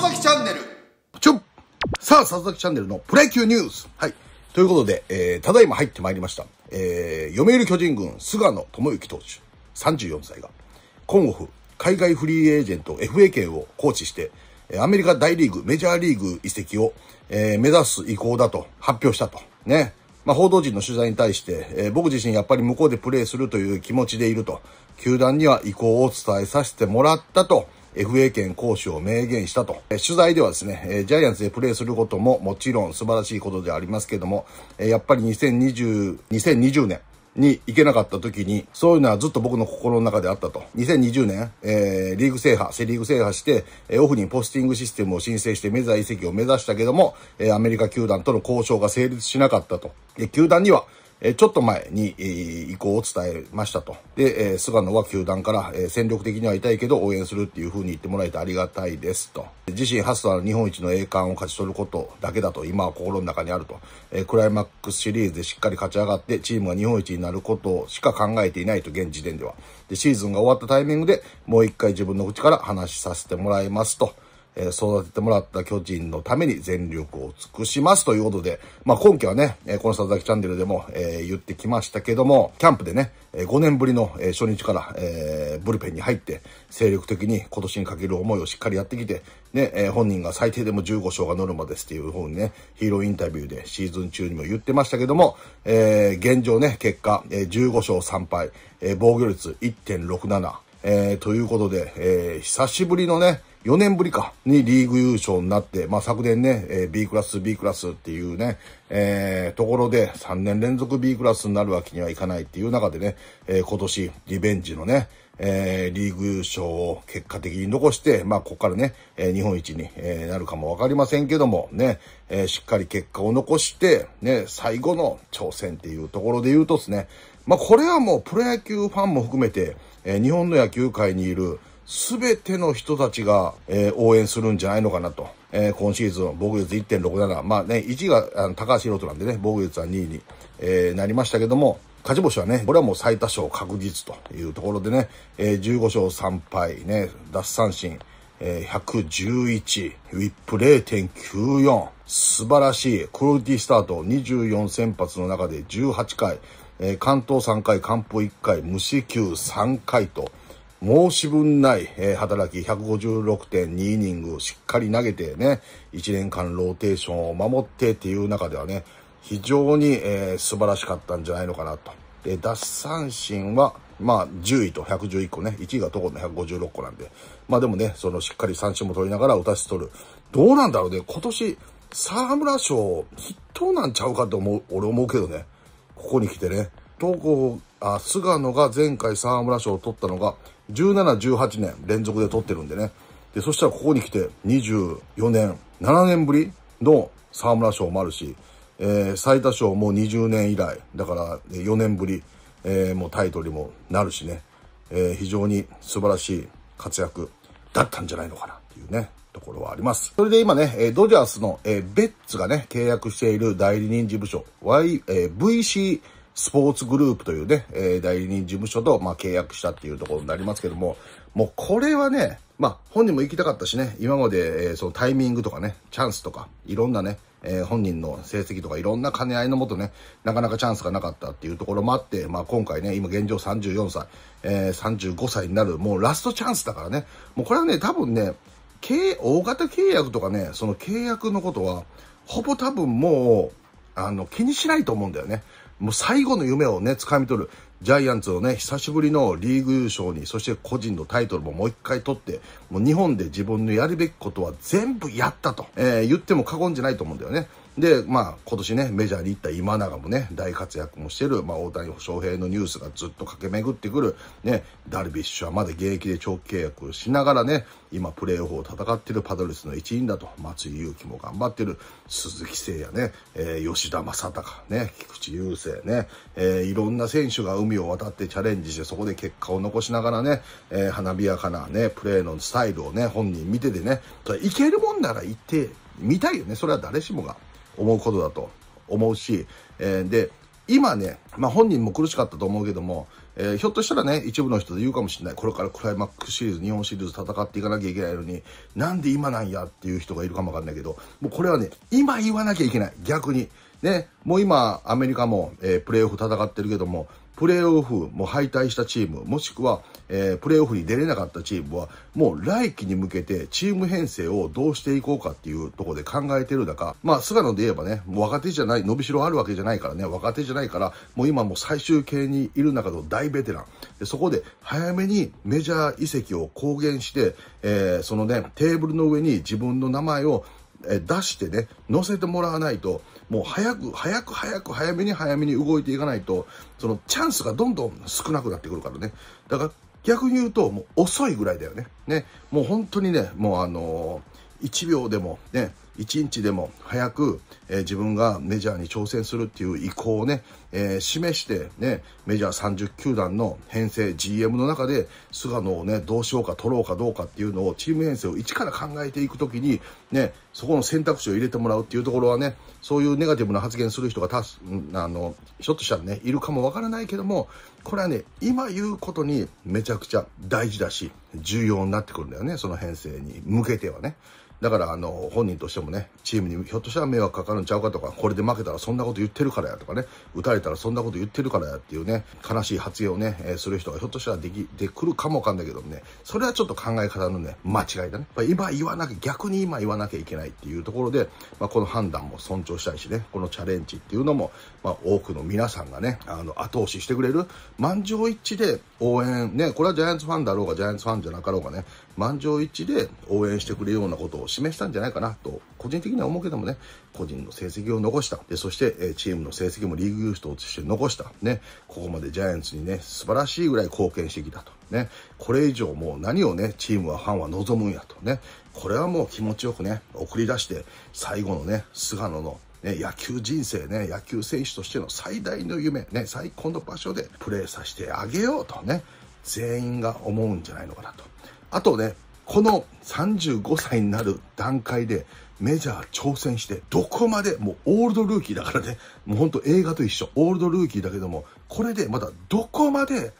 里崎チャンネル。ちょさあ、里崎チャンネルのプロ野球ニュース。はい。ということで、えー、ただいま入ってまいりました。えー、読売巨人軍、菅野智之投手、34歳が、今後、海外フリーエージェント FA 権を行使して、アメリカ大リーグ、メジャーリーグ移籍を、えー、目指す意向だと発表したと。ね。まあ、報道陣の取材に対して、えー、僕自身やっぱり向こうでプレーするという気持ちでいると、球団には意向を伝えさせてもらったと FA 権行使を明言したと。取材ではですね、ジャイアンツでプレーすることももちろん素晴らしいことでありますけども、やっぱり2020、2020年、に行けなかった時に、そういうのはずっと僕の心の中であったと。2020年、えー、リーグ制覇、セリーグ制覇して、えオフにポスティングシステムを申請してメジャー移籍を目指したけども、えアメリカ球団との交渉が成立しなかったと。で、球団には、えちょっと前に、え意向を伝えましたと。で、え菅野は球団から、え戦力的には痛いけど応援するっていう風に言ってもらえてありがたいですと。自身初となる日本一の栄冠を勝ち取ることだけだと今は心の中にあると。えクライマックスシリーズでしっかり勝ち上がってチームが日本一になることしか考えていないと現時点では。で、シーズンが終わったタイミングでもう一回自分の口から話しさせてもらいますと。えー、育ててもらった巨人のために全力を尽くしますということで、まあ、今季はね、えー、この佐々木チャンネルでも、えー、言ってきましたけども、キャンプでね、え5年ぶりの、え初日から、えブルペンに入って、精力的に今年にかける思いをしっかりやってきて、ね、え本人が最低でも15勝がノルマですっていううにね、ヒーローインタビューでシーズン中にも言ってましたけども、え現状ね、結果、え15勝3敗、え防御率1.67、えということで、え久しぶりのね、4年ぶりかにリーグ優勝になって、まあ、昨年ね、えー、B クラス、B クラスっていうね、えー、ところで3年連続 B クラスになるわけにはいかないっていう中でね、えー、今年リベンジのね、えー、リーグ優勝を結果的に残して、まあ、ここからね、えー、日本一に、えー、なるかもわかりませんけども、ね、えー、しっかり結果を残して、ね、最後の挑戦っていうところで言うとですね、まあ、これはもうプロ野球ファンも含めて、えー、日本の野球界にいる、全ての人たちが、えー、応援するんじゃないのかなと。えー、今シーズン防御率1.67。まあね、1位があの高橋宏斗なんでね、防御率は2位に、えー、なりましたけども、勝ち星はね、これはもう最多勝確実というところでね、えー、15勝3敗、ね、奪三振、えー、111、ウィップ0.94、素晴らしい、クオリティスタート24先発の中で18回、えー、関東3回、関東1回、無四球3回と、申し分ない、えー、働き156.2イニングをしっかり投げてね、1年間ローテーションを守ってっていう中ではね、非常に、えー、素晴らしかったんじゃないのかなと。で、奪三振は、まあ、10位と111個ね、1位がとこの156個なんで、まあでもね、そのしっかり三振も取りながら打たせとる。どうなんだろうね、今年、沢村賞筆頭なんちゃうかと思う、俺思うけどね、ここに来てね。東郷、あ、菅野が前回沢村賞を取ったのが、17、18年連続で取ってるんでね。で、そしたらここに来て、24年、7年ぶりの沢村賞もあるし、えー、最多賞も20年以来、だから4年ぶり、えー、もうタイトルにもなるしね、えー、非常に素晴らしい活躍だったんじゃないのかなっていうね、ところはあります。それで今ね、えドジャースの、えベッツがね、契約している代理人事務所、y え VC スポーツグループというね、えー、代理人事務所と、まあ、契約したっていうところになりますけども、もうこれはね、まあ、本人も行きたかったしね、今まで、えー、そのタイミングとかね、チャンスとか、いろんなね、えー、本人の成績とかいろんな兼ね合いのもとね、なかなかチャンスがなかったっていうところもあって、まあ今回ね、今現状34歳、えー、35歳になる、もうラストチャンスだからね、もうこれはね、多分ね、経大型契約とかね、その契約のことは、ほぼ多分もう、あの、気にしないと思うんだよね。もう最後の夢をね、掴み取る。ジャイアンツをね、久しぶりのリーグ優勝に、そして個人のタイトルももう一回取って、もう日本で自分のやるべきことは全部やったと、えー、言っても過言じゃないと思うんだよね。で、まあ、今年ね、メジャーに行った今永もね、大活躍もしてる、まあ、大谷翔平のニュースがずっと駆け巡ってくる、ね、ダルビッシュはまだ現役で長期契約しながらね、今、プレーオフを戦ってるパドレスの一員だと、松井裕樹も頑張ってる、鈴木誠也ね、えー、吉田正尚ね、菊池雄星ね、えー、いろんな選手が海を渡ってチャレンジして、そこで結果を残しながらね、えー、花びやかなね、プレーのスタイルをね、本人見ててね、いけるもんなら行ってみたいよね、それは誰しもが。思うことだと思うし、えー、で、今ね、まあ、本人も苦しかったと思うけども、えー、ひょっとしたらね、一部の人で言うかもしれない。これからクライマックスシリーズ、日本シリーズ戦っていかなきゃいけないのに、なんで今なんやっていう人がいるかもわかんないけど、もうこれはね、今言わなきゃいけない。逆に。ね、もう今、アメリカも、えー、プレーオフ戦ってるけども、プレーオフも敗退したチーム、もしくは、えー、プレーオフに出れなかったチームは、もう来季に向けてチーム編成をどうしていこうかっていうところで考えてる中、まあ、菅野で言えばね、もう若手じゃない、伸びしろあるわけじゃないからね、若手じゃないから、もう今もう最終形にいる中の大ベテラン。でそこで早めにメジャー移籍を公言して、えー、そのね、テーブルの上に自分の名前をえ出してね、乗せてもらわないと、もう早く、早く、早く、早めに早めに動いていかないと、そのチャンスがどんどん少なくなってくるからね。だから逆に言うと、もう遅いぐらいだよね。ね、もう本当にね、もうあのー、1秒でもね、一日でも早く、えー、自分がメジャーに挑戦するっていう意向をね、えー、示して、ね、メジャー30球団の編成 GM の中で菅野をね、どうしようか取ろうかどうかっていうのをチーム編成を一から考えていくときに、ね、そこの選択肢を入れてもらうっていうところはね、そういうネガティブな発言する人がたす、あの、ひょっとしたらね、いるかもわからないけども、これはね、今言うことにめちゃくちゃ大事だし、重要になってくるんだよね、その編成に向けてはね。だから、あの、本人としてもね、チームにひょっとしたら迷惑かかるんちゃうかとか、これで負けたらそんなこと言ってるからやとかね、打たれたらそんなこと言ってるからやっていうね、悲しい発言をね、えー、する人がひょっとしたらでき、てくるかもわかんないけどね、それはちょっと考え方のね、間違いだね。今言わなきゃ、逆に今言わなきゃいけないっていうところで、まあ、この判断も尊重したいしね、このチャレンジっていうのも、まあ、多くの皆さんがね、あの、後押ししてくれる、満場一致で応援、ね、これはジャイアンツファンだろうが、ジャイアンツファンじゃなかろうがね、満場一致で応援してくれるようなことを示したんじゃないかなと、個人的には思うけどもね、個人の成績を残した。で、そして、えチームの成績もリーグ優勝として残した。ね、ここまでジャイアンツにね、素晴らしいぐらい貢献してきたと。ね、これ以上もう何をね、チームはファンは望むんやとね、これはもう気持ちよくね、送り出して、最後のね、菅野のね、野球人生ね、野球選手としての最大の夢、ね、最高の場所でプレーさせてあげようとね、全員が思うんじゃないのかなと。あとね、この35歳になる段階でメジャー挑戦して、どこまで、もうオールドルーキーだからね、もうほんと映画と一緒、オールドルーキーだけども、これでまたどこまで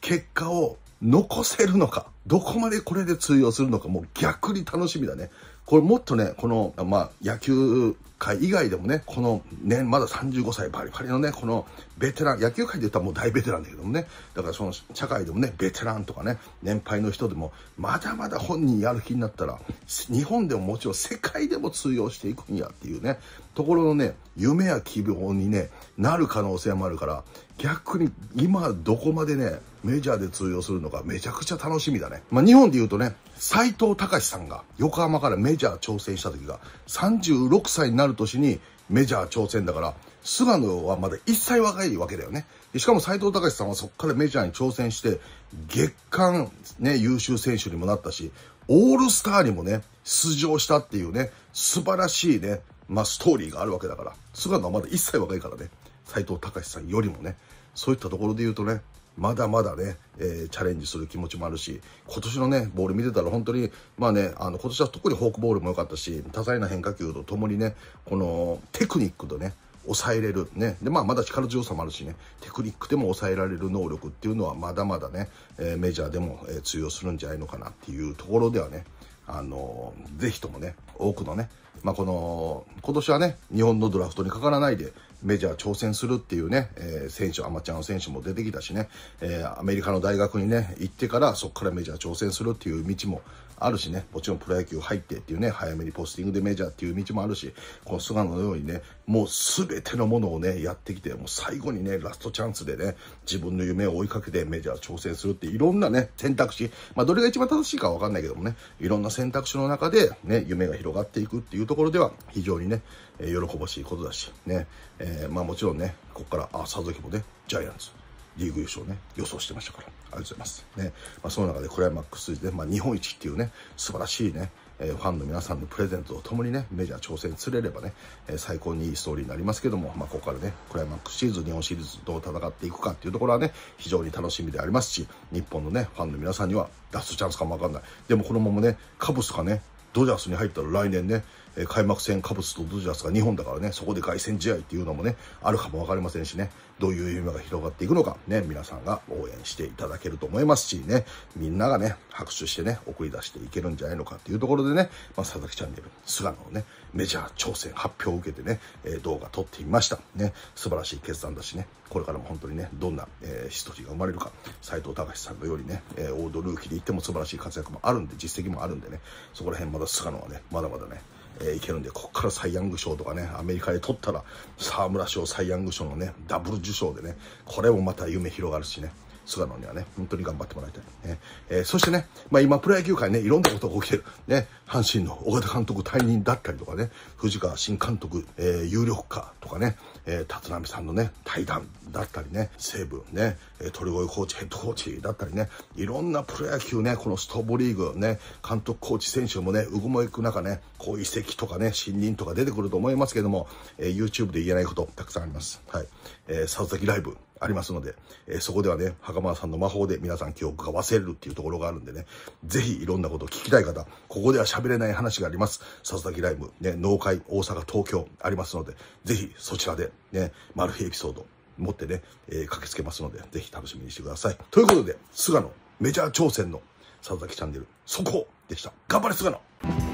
結果を残せるのか、どこまでこれで通用するのか、もう逆に楽しみだね。これもっとね、この、まあ、野球界以外でもね、このね、まだ35歳バリバリのね、このベテラン、野球界で言ったらもう大ベテランだけどもね、だからその社会でもね、ベテランとかね、年配の人でも、まだまだ本人やる気になったら、日本でももちろん世界でも通用していくんやっていうね、ところのね、夢や希望にね、なる可能性もあるから、逆に今どこまでね、メジャーで通用するのがめちゃくちゃ楽しみだね。まあ、日本で言うとね、斎藤隆さんが横浜からメジャー挑戦した時が36歳になる年にメジャー挑戦だから、菅野はまだ一切若いわけだよね。しかも斎藤隆さんはそこからメジャーに挑戦して、月間ね、優秀選手にもなったし、オールスターにもね、出場したっていうね、素晴らしいね、まあ、ストーリーがあるわけだから、菅野はまだ1歳若いからね、斎藤隆さんよりもね、そういったところで言うとね、まだまだね、えー、チャレンジする気持ちもあるし、今年のね、ボール見てたら本当に、まあね、あの、今年は特にフォークボールも良かったし、多彩な変化球とともにね、このテクニックとね、抑えれる。ね。で、まあ、まだ力強さもあるしね、テクニックでも抑えられる能力っていうのは、まだまだね、えー、メジャーでも、えー、通用するんじゃないのかなっていうところではね、あのー、ぜひともね、多くのね、まあ、この、今年はね、日本のドラフトにかからないで、メジャー挑戦するっていうね、えー、選手、アマチュアの選手も出てきたしね、えー、アメリカの大学にね、行ってから、そこからメジャー挑戦するっていう道もあるしね、もちろんプロ野球入ってっていうね、早めにポスティングでメジャーっていう道もあるし、この菅野のようにね、もう全てのものをね、やってきて、もう最後にね、ラストチャンスでね、自分の夢を追いかけてメジャー挑戦するっていろんなね、選択肢、まあどれが一番正しいかわかんないけどもね、いろんな選択肢の中でね、夢が広がっていくっていうところでは非常にね、え喜ばしいことだし、ね、えーえー、まあもちろんね、ここから、あ、佐々木もね、ジャイアンツ、リーグ優勝ね、予想してましたから、ありがとうございます。ね、まあその中でクライマックスで、まあ日本一っていうね、素晴らしいね、えー、ファンの皆さんのプレゼントとともにね、メジャー挑戦釣れればね、えー、最高にいいストーリーになりますけども、まあ、ここからね、クライマックスシーズン、日本シリーズどう戦っていくかっていうところはね、非常に楽しみでありますし、日本のね、ファンの皆さんにはラストチャンスかもわかんない。でもこのままね、カブスかね、ドジャースに入ったら来年ね、え開幕戦カブスとドジャースが日本だからね、そこで凱旋試合っていうのもね、あるかもわかりませんしね、どういう夢が広がっていくのか、ね、皆さんが応援していただけると思いますしね、みんながね、拍手してね、送り出していけるんじゃないのかっていうところでね、まあ、佐々木チャンネル、菅野のね、メジャー挑戦発表を受けてね、え動画撮ってみました。ね、素晴らしい決断だしね、これからも本当にね、どんな、えー、ヒストリーが生まれるか、斎藤隆さんのよりね、えー、オールーキーでいっても素晴らしい活躍もあるんで、実績もあるんでね、そこら辺まだ菅野はね、まだまだね、えー、いけるんで、こっからサイ・ヤング賞とかね、アメリカで取ったら、沢村賞、サイ・ヤング賞のね、ダブル受賞でね、これもまた夢広がるしね。菅野にはね、本当に頑張ってもらいたい。ねえー、そしてね、まあ、今、プロ野球界ね、いろんなことが起きてる。ね、阪神の小形監督退任だったりとかね、藤川新監督、えー、有力化とかね、えー、立浪さんのね、対談だったりね、西武ね、えー、鳥越コーチ、ヘッドコーチだったりね、いろんなプロ野球ね、このストーブリーグね、監督、コーチ、選手もね、うごもいく中ね、こう遺跡とかね、新任とか出てくると思いますけども、えー、YouTube で言えないことたくさんあります。はい。えー、佐々木ライブありますので、えー、そこではね、袴田さんの魔法で皆さん記憶が忘れるっていうところがあるんでね、ぜひいろんなことを聞きたい方、ここでは喋れない話があります。佐々木ライブ、ね、農会、大阪、東京ありますので、ぜひそちらで、ね、マル秘エピソード持ってね、えー、駆けつけますので、ぜひ楽しみにしてください。ということで、菅野、メジャー挑戦の佐々木チャンネル、そこでした。頑張れ菅野